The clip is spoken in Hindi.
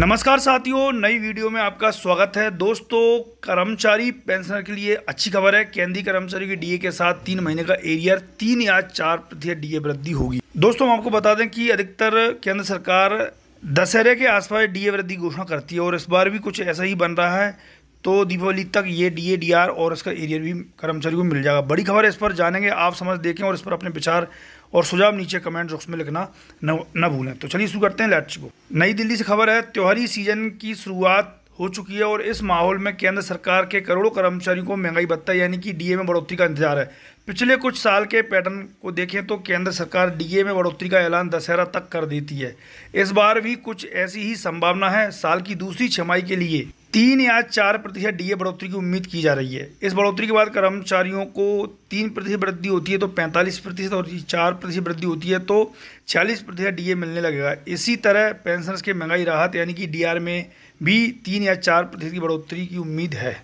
नमस्कार साथियों नई वीडियो में आपका स्वागत है दोस्तों कर्मचारी पेंशनर के लिए अच्छी खबर है केंद्रीय कर्मचारी के डीए के साथ तीन महीने का एरियर तीन या चार प्रतिशत डीए वृद्धि होगी दोस्तों हम आपको बता दें कि अधिकतर केंद्र सरकार दशहरे के आसपास डीए वृद्धि घोषणा करती है और इस बार भी कुछ ऐसा ही बन रहा है तो दीपावली तक ये डी ए डी आर और इसका एरियर भी कर्मचारी को मिल जाएगा बड़ी खबर है इस पर जानेंगे आप समझ देखें और इस पर अपने विचार और सुझाव नीचे कमेंट बॉक्स में लिखना न न भूलें तो चलिए शुरू करते हैं लेट्स को नई दिल्ली से खबर है त्योहारी सीजन की शुरुआत हो चुकी है और इस माहौल में केंद्र सरकार के करोड़ों कर्मचारियों को महंगाई भत्ता यानी कि डीए में बढ़ोतरी का इंतजार है पिछले कुछ साल के पैटर्न को देखें तो केंद्र सरकार डीए में बढ़ोतरी का ऐलान दशहरा तक कर देती है इस बार भी कुछ ऐसी ही संभावना है साल की दूसरी छमाई के लिए तीन या चार प्रतिशत डीए बढ़ोतरी की उम्मीद की जा रही है इस बढ़ोतरी के बाद कर्मचारियों को तीन प्रतिशत वृद्धि होती है तो पैंतालीस प्रतिशत और चार प्रतिशत वृद्धि होती है तो छियालीस प्रतिशत डीए मिलने लगेगा इसी तरह पेंशनर्स के महंगाई राहत यानी कि डीआर में भी तीन या चार प्रतिशत की बढ़ोतरी की उम्मीद है